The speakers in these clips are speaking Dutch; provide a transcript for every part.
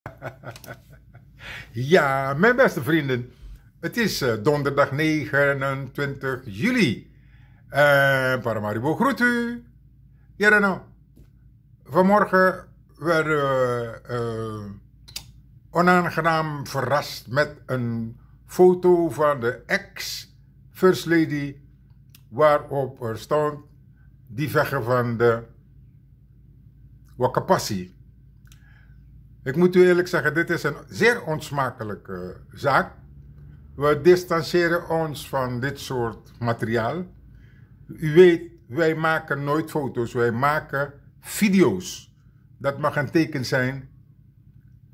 Ja, mijn beste vrienden, het is eh, donderdag 29 juli. En eh, Paramaribo groet u. Ja, dan. Vanmorgen werden eh, we onaangenaam verrast met een foto van de ex-first lady, waarop er stond die veggen van de Wakapassi. Ik moet u eerlijk zeggen, dit is een zeer onsmakelijke zaak. We distancieren ons van dit soort materiaal. U weet, wij maken nooit foto's, wij maken video's. Dat mag een teken zijn.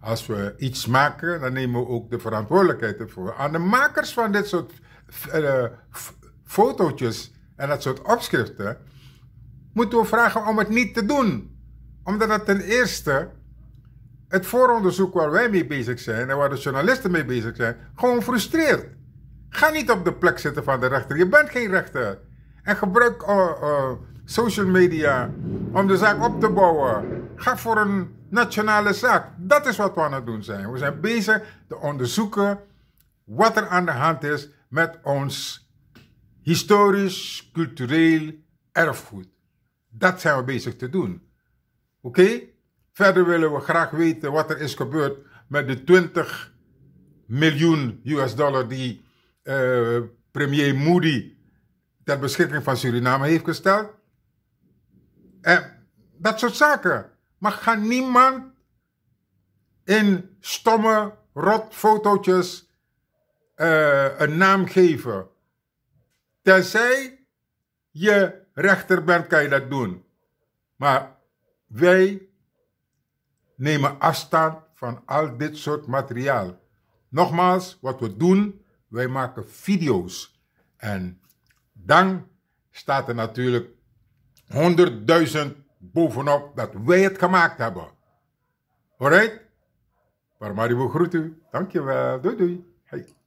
Als we iets maken, dan nemen we ook de verantwoordelijkheid ervoor. Aan de makers van dit soort eh, foto's fotootjes en dat soort opschriften moeten we vragen om het niet te doen. Omdat dat ten eerste het vooronderzoek waar wij mee bezig zijn en waar de journalisten mee bezig zijn, gewoon frustreert. Ga niet op de plek zitten van de rechter. Je bent geen rechter. En gebruik eh, eh, social media om de zaak op te bouwen. Ga voor een nationale zaak. Dat is wat we aan het doen zijn. We zijn bezig te onderzoeken wat er aan de hand is met ons historisch, cultureel erfgoed. Dat zijn we bezig te doen. Oké? Verder willen we graag weten wat er is gebeurd met de 20 miljoen US dollar die eh, premier Moody ter beschikking van Suriname heeft gesteld. En dat soort zaken. Maar ga niemand in stomme rotfotootjes uh, een naam geven. Tenzij je rechter bent, kan je dat doen. Maar wij nemen afstand van al dit soort materiaal. Nogmaals, wat we doen, wij maken video's. En dan staat er natuurlijk 100.000 bovenop dat wij het gemaakt hebben. Alright? Paramaribo groet u. Dankjewel. Doei doei. Hey.